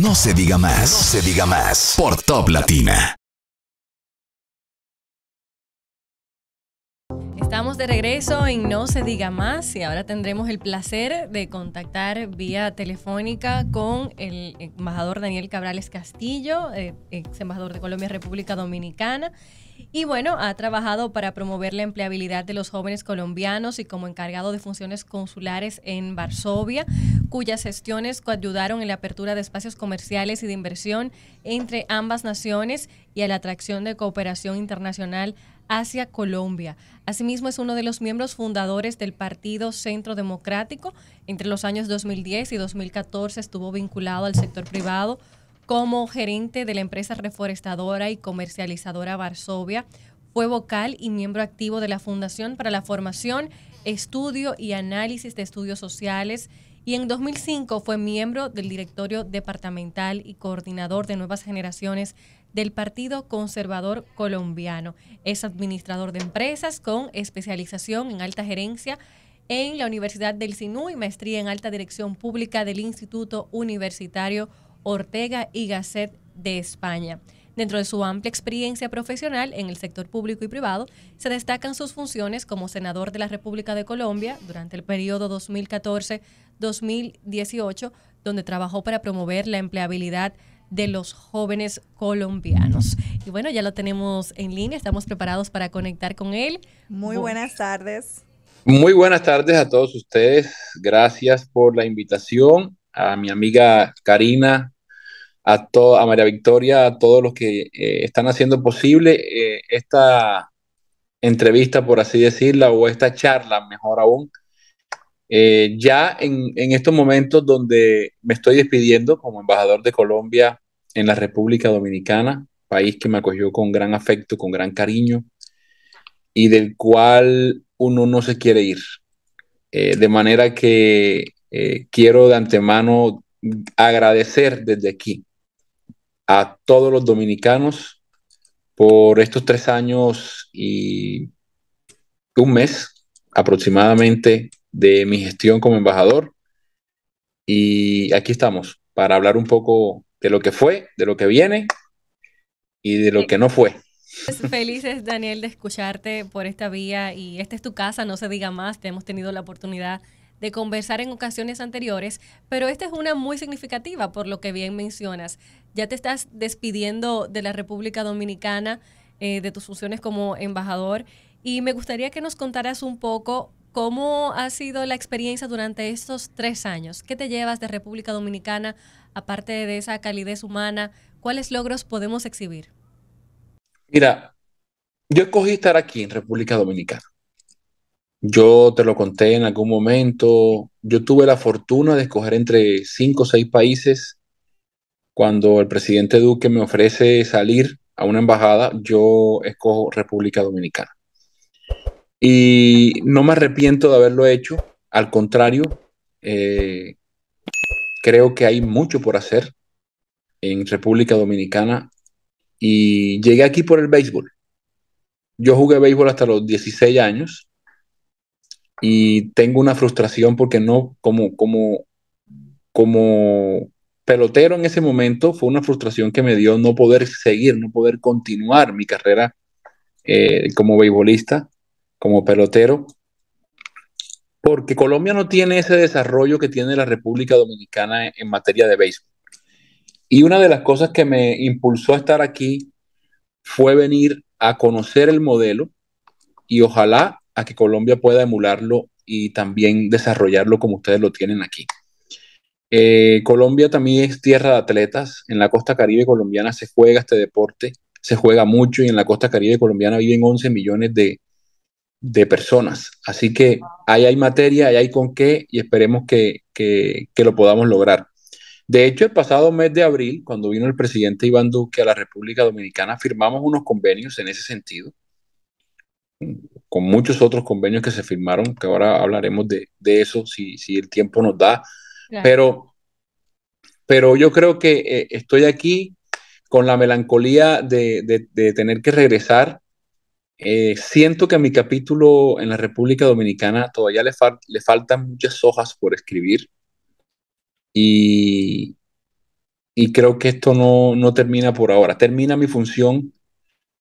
No se diga más. No se diga más. Por Top Latina. Estamos de regreso en No se diga más y ahora tendremos el placer de contactar vía telefónica con el embajador Daniel Cabrales Castillo, eh, ex embajador de Colombia República Dominicana y bueno, ha trabajado para promover la empleabilidad de los jóvenes colombianos y como encargado de funciones consulares en Varsovia, cuyas gestiones ayudaron en la apertura de espacios comerciales y de inversión entre ambas naciones y a la atracción de cooperación internacional hacia Colombia. Asimismo, es uno de los miembros fundadores del Partido Centro Democrático. Entre los años 2010 y 2014 estuvo vinculado al sector privado como gerente de la empresa reforestadora y comercializadora Varsovia, fue vocal y miembro activo de la Fundación para la Formación, Estudio y Análisis de Estudios Sociales y en 2005 fue miembro del directorio departamental y coordinador de nuevas generaciones del Partido Conservador Colombiano. Es administrador de empresas con especialización en alta gerencia en la Universidad del Sinú y maestría en alta dirección pública del Instituto Universitario Ortega y Gasset de España. Dentro de su amplia experiencia profesional en el sector público y privado, se destacan sus funciones como senador de la República de Colombia durante el periodo 2014-2018, donde trabajó para promover la empleabilidad de los jóvenes colombianos. Y bueno, ya lo tenemos en línea, estamos preparados para conectar con él. Muy buenas tardes. Muy buenas tardes a todos ustedes. Gracias por la invitación a mi amiga Karina, a, María Victoria, a todos los que eh, están haciendo posible eh, esta entrevista, por así decirla, o esta charla, mejor aún. Eh, ya en, estos momentos donde me estoy despidiendo como embajador de Colombia en la República Dominicana, país que me acogió con gran afecto, con gran cariño y del cual uno no se quiere ir. de manera que eh, quiero de antemano agradecer desde aquí a todos los dominicanos por estos tres años y un mes aproximadamente de mi gestión como embajador. Y aquí estamos para hablar un poco de lo que fue, de lo que viene y de lo que no fue. Pues, felices, Daniel, de escucharte por esta vía y esta es tu casa, no se diga más, te hemos tenido la oportunidad de conversar en ocasiones anteriores, pero esta es una muy significativa por lo que bien mencionas. Ya te estás despidiendo de la República Dominicana, eh, de tus funciones como embajador, y me gustaría que nos contaras un poco cómo ha sido la experiencia durante estos tres años. ¿Qué te llevas de República Dominicana, aparte de esa calidez humana? ¿Cuáles logros podemos exhibir? Mira, yo escogí estar aquí en República Dominicana yo te lo conté en algún momento. Yo tuve la fortuna de escoger entre cinco o seis países. Cuando el presidente Duque me ofrece salir a una embajada, yo escojo República Dominicana. Y no me arrepiento de haberlo hecho. Al contrario, eh, creo que hay mucho por hacer en República Dominicana. Y llegué aquí por el béisbol. Yo jugué béisbol hasta los 16 años y tengo una frustración porque no, como, como, como pelotero en ese momento, fue una frustración que me dio no poder seguir, no poder continuar mi carrera eh, como beisbolista, como pelotero, porque Colombia no tiene ese desarrollo que tiene la República Dominicana en, en materia de béisbol. Y una de las cosas que me impulsó a estar aquí fue venir a conocer el modelo y ojalá a que Colombia pueda emularlo y también desarrollarlo como ustedes lo tienen aquí. Eh, Colombia también es tierra de atletas. En la costa caribe colombiana se juega este deporte, se juega mucho y en la costa caribe colombiana viven 11 millones de, de personas. Así que ahí hay materia, ahí hay con qué y esperemos que, que, lo podamos lograr. De hecho, el pasado mes de abril, cuando vino el presidente Iván Duque a la República Dominicana, firmamos unos convenios en ese sentido con muchos otros convenios que se firmaron, que ahora hablaremos de, de eso si, si, el tiempo nos da. Pero, pero yo creo que eh, estoy aquí con la melancolía de, de, tener que regresar. Eh, siento que a mi capítulo en la República Dominicana todavía le, le faltan muchas hojas por escribir y, y creo que esto no, no termina por ahora. Termina mi función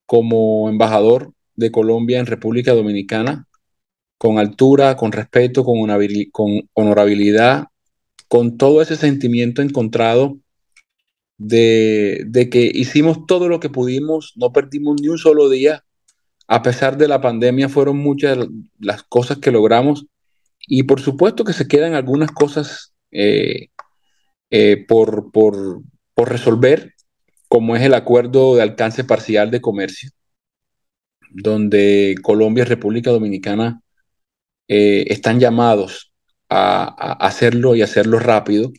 como embajador de Colombia en República Dominicana, con altura, con respeto, con, honorabilidad, con todo ese sentimiento encontrado de, que hicimos todo lo que pudimos, no perdimos ni un solo día. A pesar de la pandemia fueron muchas las cosas que logramos y por supuesto que se quedan algunas cosas eh, eh, por resolver, como es el acuerdo de alcance parcial de comercio, donde Colombia y República Dominicana eh, están llamados a, hacerlo y hacerlo rápido.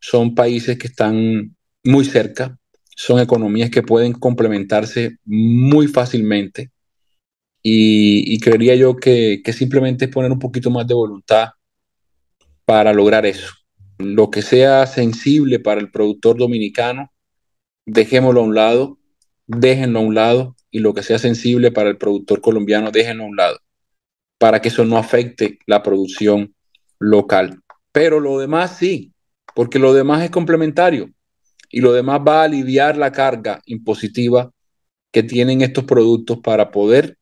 Son países que están muy cerca, son economías que pueden complementarse muy fácilmente. Y, creería yo que, que, simplemente es poner un poquito más de voluntad para lograr eso. Lo que sea sensible para el productor dominicano, dejémoslo a un lado, déjenlo a un lado y lo que sea sensible para el productor colombiano, déjenlo a un lado, para que eso no afecte la producción local. Pero lo demás sí, porque lo demás es complementario y lo demás va a aliviar la carga impositiva que tienen estos productos para poder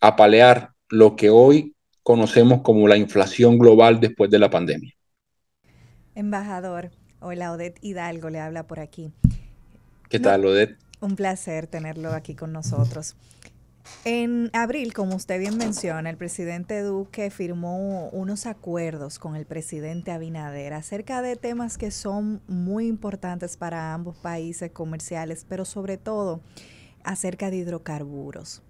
apalear lo que hoy conocemos como la inflación global después de la pandemia. Embajador, hola Odette Hidalgo le habla por aquí. ¿Qué tal, Odette? Un placer tenerlo aquí con nosotros. En abril, como usted bien menciona, el presidente Duque firmó unos acuerdos con el presidente Abinader acerca de temas que son muy importantes para ambos países comerciales, pero sobre todo acerca de hidrocarburos.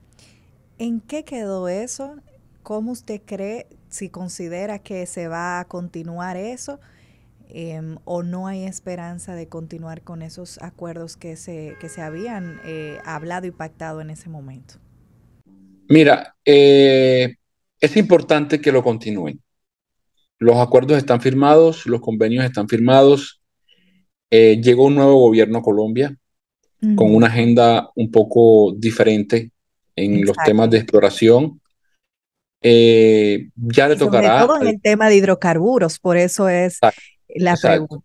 ¿En qué quedó eso? ¿Cómo usted cree, si considera que se va a continuar eso? Em, o no hay esperanza de continuar con esos acuerdos que se, que se habían eh, hablado y pactado en ese momento? Mira, eh, es importante que lo continúen. Los acuerdos están firmados, los convenios están firmados. Eh, llegó un nuevo gobierno a Colombia con una agenda un poco diferente en los temas de exploración. ya le sobre tocará. Todo en el tema de hidrocarburos, por eso es la Exacto.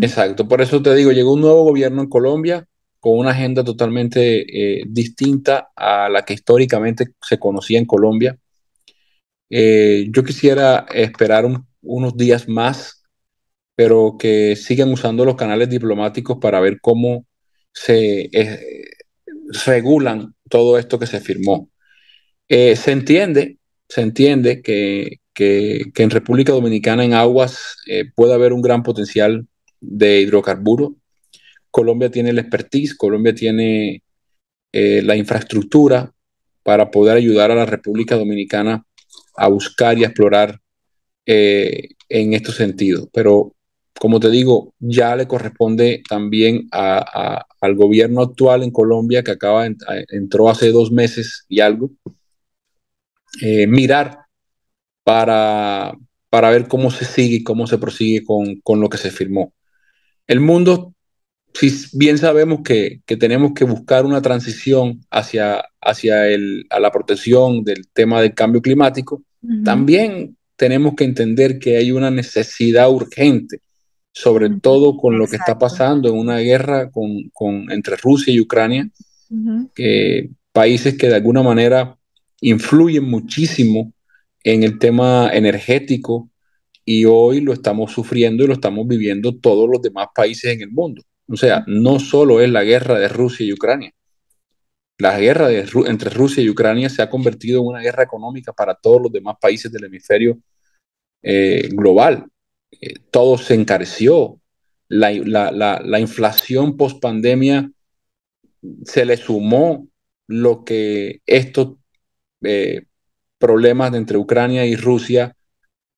Exacto, por eso te digo, llegó un nuevo gobierno en Colombia con una agenda totalmente eh, distinta a la que históricamente se conocía en Colombia. Eh, yo quisiera esperar unos días más, pero que sigan usando los canales diplomáticos para ver cómo se eh, regulan todo esto que se firmó. se entiende, se entiende que, que, en República Dominicana en aguas eh, puede haber un gran potencial de hidrocarburo. Colombia tiene el expertise, Colombia tiene eh, la infraestructura para poder ayudar a la República Dominicana a buscar y explorar eh, en estos sentidos. Pero como te digo, ya le corresponde también al gobierno actual en Colombia, que acaba entró hace dos meses y algo, mirar para, para ver cómo se sigue y cómo se prosigue con, lo que se firmó. El mundo, si bien sabemos que, tenemos que buscar una transición hacia, hacia la protección del tema del cambio climático, también tenemos que entender que hay una necesidad urgente, sobre todo con lo que está pasando en una guerra con, entre Rusia y Ucrania, que países que de alguna manera influyen muchísimo en el tema energético y hoy lo estamos sufriendo y lo estamos viviendo todos los demás países en el mundo. O sea, no solo es la guerra de Rusia y Ucrania. La guerra entre Rusia y Ucrania se ha convertido en una guerra económica para todos los demás países del hemisferio eh, global. Eh, todo se encareció. La, inflación post pandemia se le sumó lo que esto eh, problemas entre Ucrania y Rusia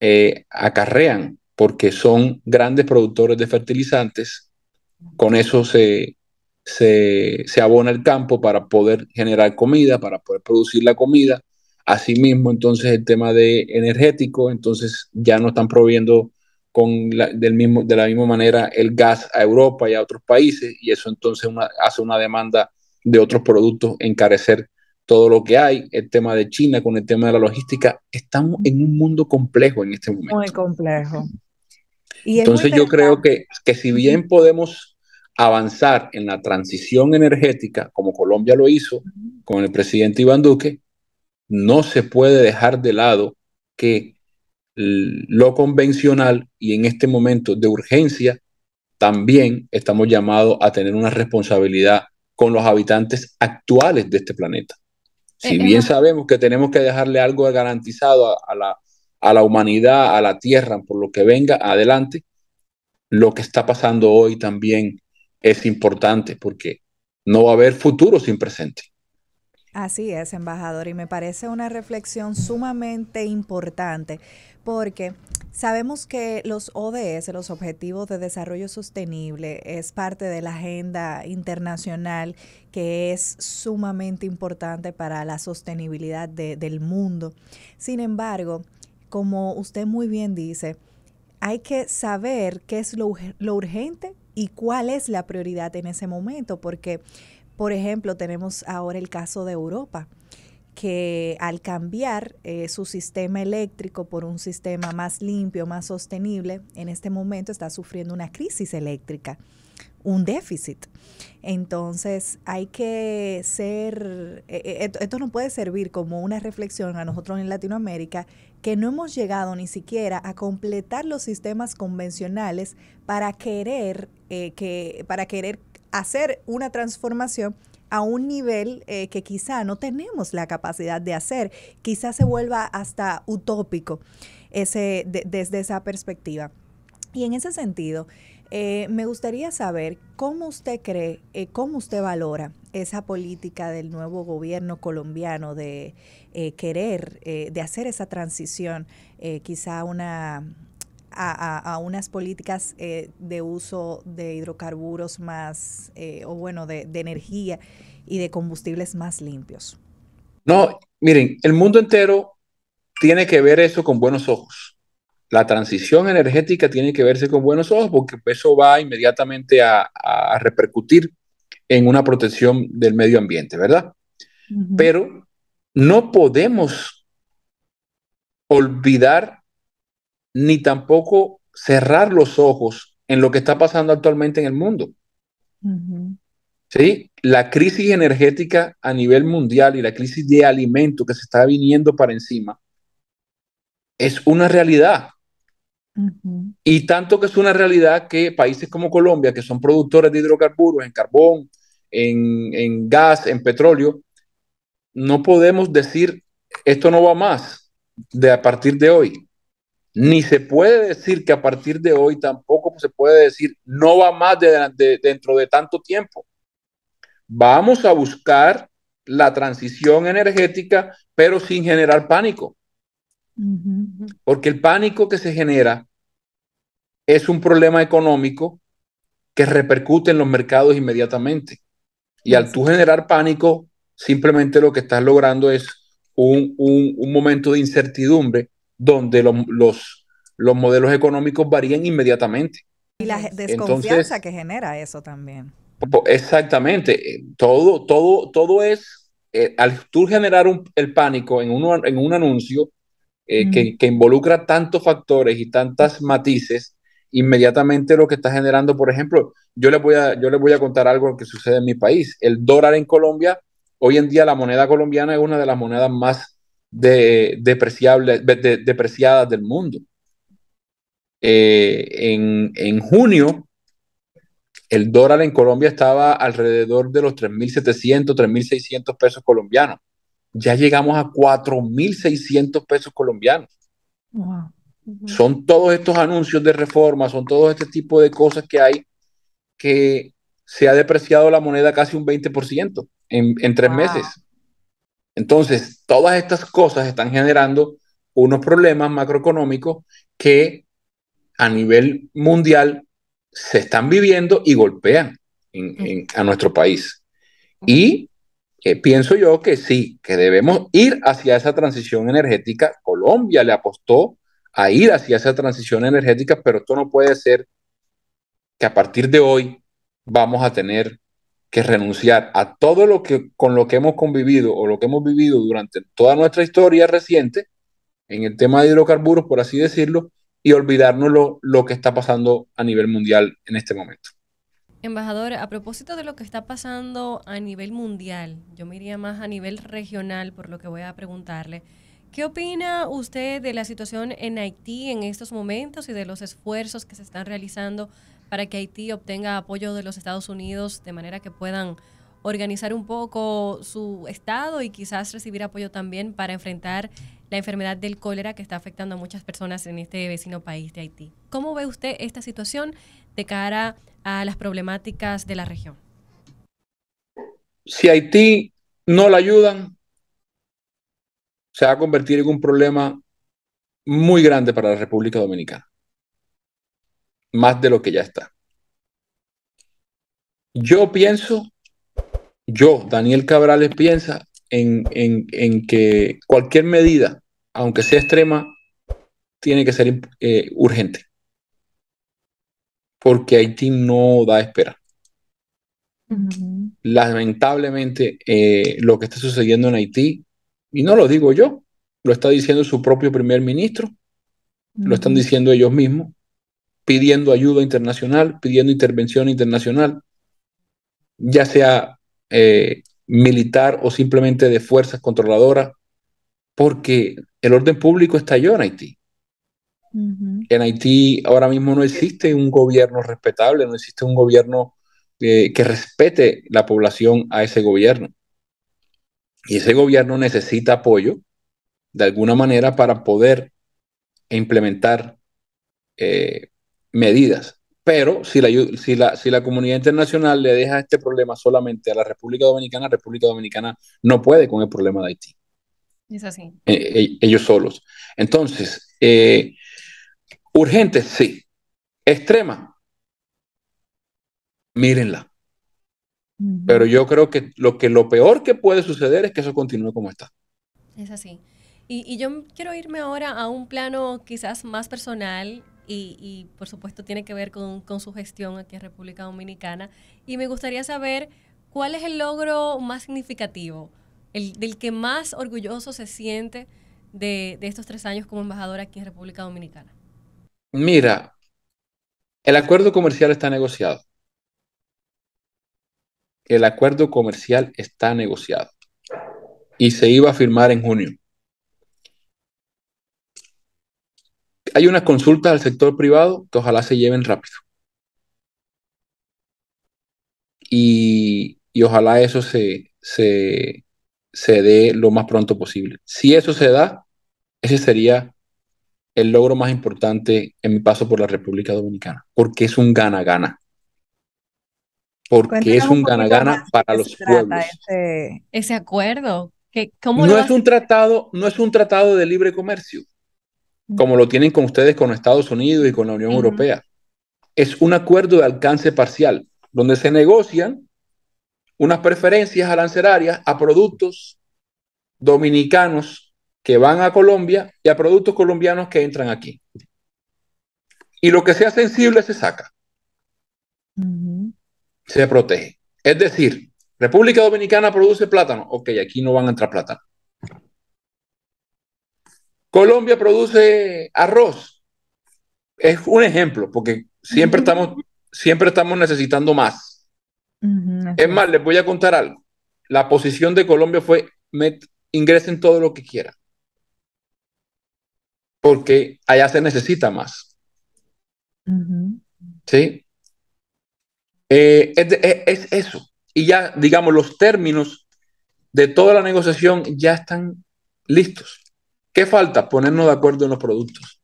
eh, acarrean, porque son grandes productores de fertilizantes, con eso se, se, abona el campo para poder generar comida, para poder producir la comida. Asimismo, entonces el tema de energético, entonces ya no están proviendo con del mismo, de la misma manera el gas a Europa y a otros países, y eso entonces hace una demanda de otros productos encarecer todo lo que hay, el tema de China con el tema de la logística, estamos en un mundo complejo en este momento. Muy complejo. Entonces yo creo que, que si bien podemos avanzar en la transición energética, como Colombia lo hizo con el presidente Iván Duque, no se puede dejar de lado que lo convencional y en este momento de urgencia, también estamos llamados a tener una responsabilidad con los habitantes actuales de este planeta. Si eh, bien eh, sabemos que tenemos que dejarle algo garantizado a, la, la humanidad, a la tierra, por lo que venga adelante, lo que está pasando hoy también es importante porque no va a haber futuro sin presente. Así es, embajador, y me parece una reflexión sumamente importante porque sabemos que los ODS, los Objetivos de Desarrollo Sostenible, es parte de la agenda internacional que es sumamente importante para la sostenibilidad del mundo. Sin embargo, como usted muy bien dice, hay que saber qué es lo, lo urgente y cuál es la prioridad en ese momento, porque, por ejemplo, tenemos ahora el caso de Europa que al cambiar eh, su sistema eléctrico por un sistema más limpio, más sostenible, en este momento está sufriendo una crisis eléctrica, un déficit. Entonces hay que ser, eh, eh, esto no puede servir como una reflexión a nosotros en Latinoamérica, que no hemos llegado ni siquiera a completar los sistemas convencionales para querer, que, para querer hacer una transformación a un nivel eh, que quizá no tenemos la capacidad de hacer. Quizá se vuelva hasta utópico ese, desde esa perspectiva. Y en ese sentido, eh, me gustaría saber cómo usted cree, eh, cómo usted valora esa política del nuevo gobierno colombiano de querer, de hacer esa transición, quizá una, a, unas políticas eh, de uso de hidrocarburos más, eh, o bueno, de, energía y de combustibles más limpios? No, miren, el mundo entero tiene que ver eso con buenos ojos. La transición energética tiene que verse con buenos ojos porque eso va inmediatamente a, repercutir en una protección del medio ambiente, ¿verdad? Pero no podemos olvidar ni tampoco cerrar los ojos en lo que está pasando actualmente en el mundo. ¿Sí? La crisis energética a nivel mundial y la crisis de alimento que se está viniendo para encima es una realidad. Y tanto que es una realidad que países como Colombia, que son productores de hidrocarburos, en carbón, en, en gas, en petróleo, no podemos decir esto no va más de a partir de hoy. Ni se puede decir que a partir de hoy tampoco se puede decir no va más dentro de tanto tiempo. Vamos a buscar la transición energética, pero sin generar pánico. Porque el pánico que se genera es un problema económico que repercute en los mercados inmediatamente. Y al tú generar pánico, simplemente lo que estás logrando es un momento de incertidumbre donde los, los, modelos económicos varían inmediatamente. Y la desconfianza que genera eso también. Exactamente, eh, todo, todo, todo es, eh, al tú generar el pánico en, en un anuncio eh, que, que, involucra tantos factores y tantas matices, inmediatamente lo que está generando, por ejemplo, yo les voy a, yo les voy a contar algo que sucede en mi país. El dólar en Colombia, hoy en día la moneda colombiana es una de las monedas más de, depreciables, depreciadas del mundo. Eh, en, junio, el dólar en Colombia estaba alrededor de los 3.700, 3.600 pesos colombianos. Ya llegamos a 4.600 pesos colombianos. Son todos estos anuncios de reforma, son todos este tipo de cosas que hay que se ha depreciado la moneda casi un 20% en, en tres meses. Entonces, todas estas cosas están generando unos problemas macroeconómicos que a nivel mundial se están viviendo y golpean mm. a nuestro país. Y eh, pienso yo que sí, que debemos ir hacia esa transición energética. Colombia le apostó a ir hacia esa transición energética, pero esto no puede ser que a partir de hoy vamos a tener que renunciar a todo lo que con lo que hemos convivido o lo que hemos vivido durante toda nuestra historia reciente en el tema de hidrocarburos, por así decirlo, y olvidarnos lo, lo que está pasando a nivel mundial en este momento. Embajador, a propósito de lo que está pasando a nivel mundial, yo me iría más a nivel regional por lo que voy a preguntarle. ¿Qué opina usted de la situación en Haití en estos momentos y de los esfuerzos que se están realizando para que Haití obtenga apoyo de los Estados Unidos de manera que puedan organizar un poco su estado y quizás recibir apoyo también para enfrentar la enfermedad del cólera que está afectando a muchas personas en este vecino país de Haití. ¿Cómo ve usted esta situación de cara a las problemáticas de la región? Si Haití no la ayudan, se va a convertir en un problema muy grande para la República Dominicana más de lo que ya está. Yo pienso, yo, Daniel Cabrales, piensa en, en, que cualquier medida, aunque sea extrema, tiene que ser eh, urgente. Porque Haití no da espera. Lamentablemente, eh, lo que está sucediendo en Haití, y no lo digo yo, lo está diciendo su propio primer ministro, lo están diciendo ellos mismos, pidiendo ayuda internacional, pidiendo intervención internacional, ya sea eh, militar o simplemente de fuerzas controladoras, porque el orden público estalló en Haití. En Haití ahora mismo no existe un gobierno respetable, no existe un gobierno eh, que respete la población a ese gobierno. Y ese gobierno necesita apoyo de alguna manera para poder implementar eh, medidas. Pero si la, si, la, comunidad internacional le deja este problema solamente a la República Dominicana, la República Dominicana no puede con el problema de Haití. Es así. E, e, ellos solos. Entonces, eh, urgente, sí. Extrema, mírenla. Pero yo creo que lo, que lo peor que puede suceder es que eso continúe como está. Es así. Y, y yo quiero irme ahora a un plano quizás más personal y, por supuesto tiene que ver con, su gestión aquí en República Dominicana. Y me gustaría saber cuál es el logro más significativo, el, del que más orgulloso se siente de, de estos tres años como embajadora aquí en República Dominicana. Mira, el acuerdo comercial está negociado. El acuerdo comercial está negociado y se iba a firmar en junio. hay una consulta al sector privado que ojalá se lleven rápido. Y, ojalá eso se, se, dé lo más pronto posible. Si eso se da, ese sería el logro más importante en mi paso por la República Dominicana, porque es un gana-gana. Porque es un gana-gana para los pueblos. Ese, ese acuerdo. ¿Cómo no, es un tratado, no es un tratado de libre comercio como lo tienen con ustedes, con Estados Unidos y con la Unión Europea. Es un acuerdo de alcance parcial, donde se negocian unas preferencias arancelarias a productos dominicanos que van a Colombia y a productos colombianos que entran aquí. Y lo que sea sensible se saca. Se protege. Es decir, República Dominicana produce plátano. Ok, aquí no van a entrar plátano. Colombia produce arroz. Es un ejemplo, porque siempre estamos, siempre estamos necesitando más. Es más, les voy a contar algo. La posición de Colombia fue, met ingresen todo lo que quieran, porque allá se necesita más. ¿Sí? Eh, es eso. Y ya, digamos, los términos de toda la negociación ya están listos. ¿Qué falta? Ponernos de acuerdo en los productos.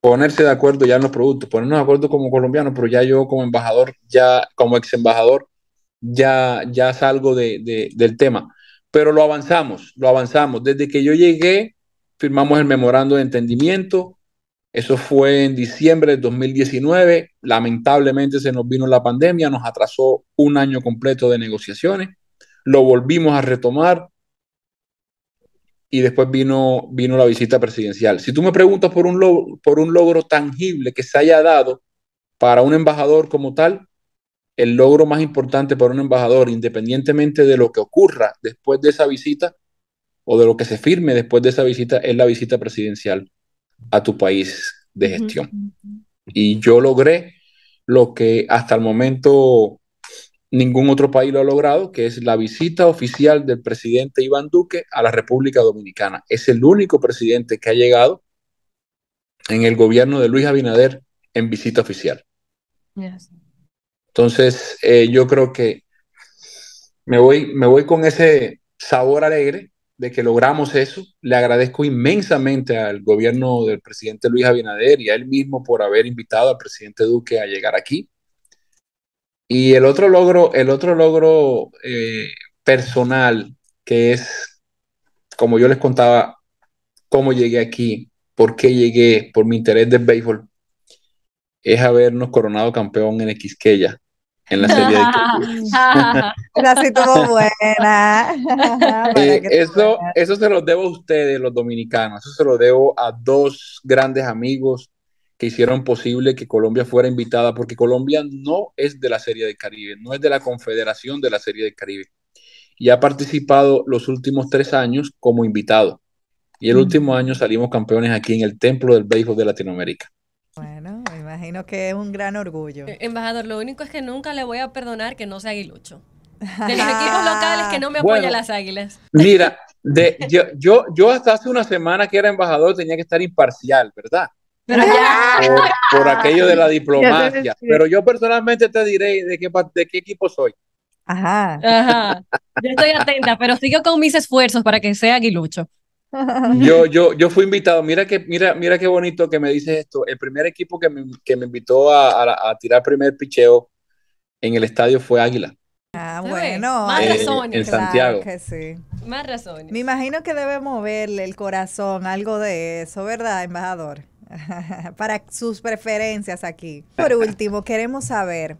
Ponerse de acuerdo ya en los productos, ponernos de acuerdo como colombianos, pero ya yo como embajador, ya como ex embajador, ya, ya salgo del tema. Pero lo avanzamos, lo avanzamos. Desde que yo llegué, firmamos el memorando de entendimiento. Eso fue en diciembre de 2019. Lamentablemente se nos vino la pandemia, nos atrasó un año completo de negociaciones. Lo volvimos a retomar y después vino, vino la visita presidencial. Si tú me preguntas por un, logro, por un logro tangible que se haya dado para un embajador como tal, el logro más importante para un embajador, independientemente de lo que ocurra después de esa visita o de lo que se firme después de esa visita, es la visita presidencial a tu país de gestión. Y yo logré lo que hasta el momento ningún otro país lo ha logrado, que es la visita oficial del presidente Iván Duque a la República Dominicana. Es el único presidente que ha llegado en el gobierno de Luis Abinader en visita oficial. Entonces, eh, yo creo que me voy, me voy con ese sabor alegre de que logramos eso. Le agradezco inmensamente al gobierno del presidente Luis Abinader y a él mismo por haber invitado al presidente Duque a llegar aquí. Y el otro logro, el otro logro eh, personal, que es, como yo les contaba, cómo llegué aquí, por qué llegué, por mi interés del béisbol, es habernos coronado campeón en Quisqueya, en la serie de Así todo buena. Eh, eso, eso se lo debo a ustedes, los dominicanos, eso se lo debo a dos grandes amigos, que hicieron posible que Colombia fuera invitada, porque Colombia no es de la Serie del Caribe, no es de la Confederación de la Serie del Caribe. Y ha participado los últimos tres años como invitado. Y el último año salimos campeones aquí en el Templo del Béisbol de Latinoamérica. Bueno, me imagino que es un gran orgullo. E, embajador, lo único es que nunca le voy a perdonar que no sea aguilucho. De los equipos locales que no me apoyan las águilas. Mira, de, yo, yo, yo hasta hace una semana que era embajador tenía que estar imparcial, ¿verdad? Por, aquello de la diplomacia. Pero yo personalmente te diré de qué, de qué equipo soy. Ajá. Ajá. Yo estoy atenta, pero sigo con mis esfuerzos para que sea aguilucho. Yo, yo, yo fui invitado. Mira que, mira, mira qué bonito que me dices esto. El primer equipo que me, invitó a, a, tirar primer picheo en el estadio fue Águila. Ah, bueno. Más eh, razones. En Santiago. Más razones. Me imagino que debe moverle el corazón, algo de eso, ¿verdad, embajador? para sus preferencias aquí. Por último, queremos saber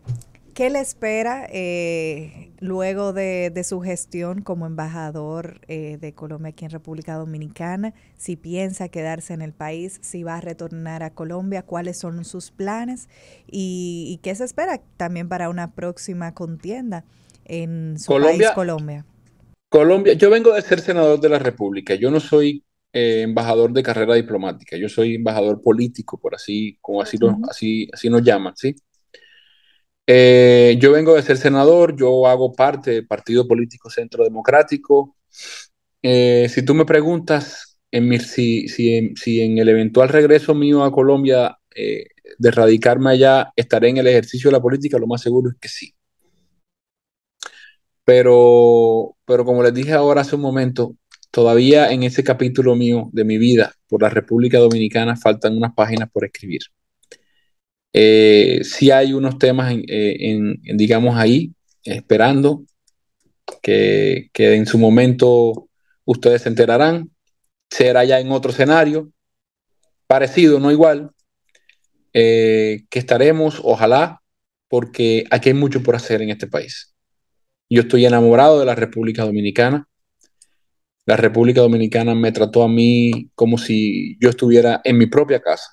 qué le espera eh, luego de, su gestión como embajador eh, de Colombia aquí en República Dominicana, si piensa quedarse en el país, si va a retornar a Colombia, cuáles son sus planes y, qué se espera también para una próxima contienda en su país, Colombia. Colombia, yo vengo de ser senador de la República, yo no soy eh, embajador de carrera diplomática, yo soy embajador político, por así, como así, lo, así, así nos llaman, ¿sí? Eh, yo vengo de ser senador, yo hago parte del Partido Político Centro Democrático. Eh, si tú me preguntas en si, si, si, en el eventual regreso mío a Colombia de radicarme allá, estaré en el ejercicio de la política, lo más seguro es que sí. Pero, pero como les dije ahora hace un momento, Todavía en ese capítulo mío de mi vida por la República Dominicana faltan unas páginas por escribir. Eh, si hay unos temas, eh, digamos, ahí, esperando que, en su momento ustedes se enterarán. Será ya en otro escenario, parecido, no igual, eh, que estaremos, ojalá, porque aquí hay mucho por hacer en este país. Yo estoy enamorado de la República Dominicana, la República Dominicana me trató a mí como si yo estuviera en mi propia casa.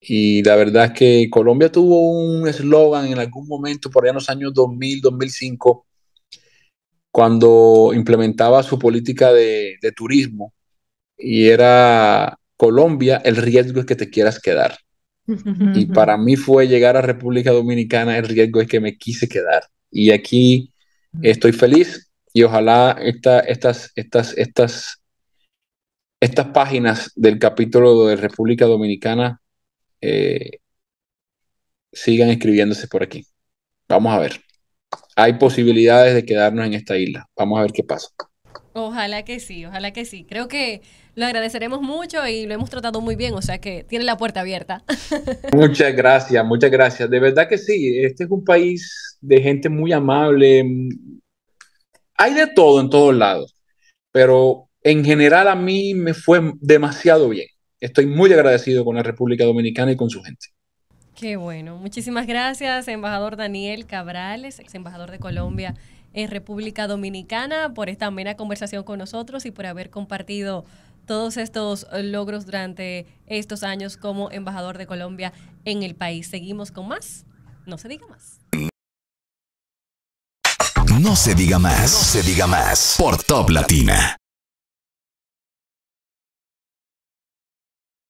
Y la verdad es que Colombia tuvo un eslogan en algún momento, por allá en los años 2000, 2005, cuando implementaba su política de, de turismo, y era Colombia, el riesgo es que te quieras quedar. Y para mí fue llegar a República Dominicana, el riesgo es que me quise quedar. Y aquí estoy feliz, y ojalá estas, estas, estas, estas páginas del capítulo de República Dominicana eh, sigan escribiéndose por aquí. Vamos a ver. Hay posibilidades de quedarnos en esta isla. Vamos a ver qué pasa. Ojalá que sí, ojalá que sí. Creo que lo agradeceremos mucho y lo hemos tratado muy bien, o sea que tiene la puerta abierta. Muchas gracias, muchas gracias. De verdad que sí, este es un país de gente muy amable, hay de todo en todos lados, pero en general a mí me fue demasiado bien. Estoy muy agradecido con la República Dominicana y con su gente. Qué bueno. Muchísimas gracias, embajador Daniel Cabrales, ex embajador de Colombia en República Dominicana, por esta amena conversación con nosotros y por haber compartido todos estos logros durante estos años como embajador de Colombia en el país. Seguimos con más. No se diga más. No se diga más. No se diga más. Por Top Latina.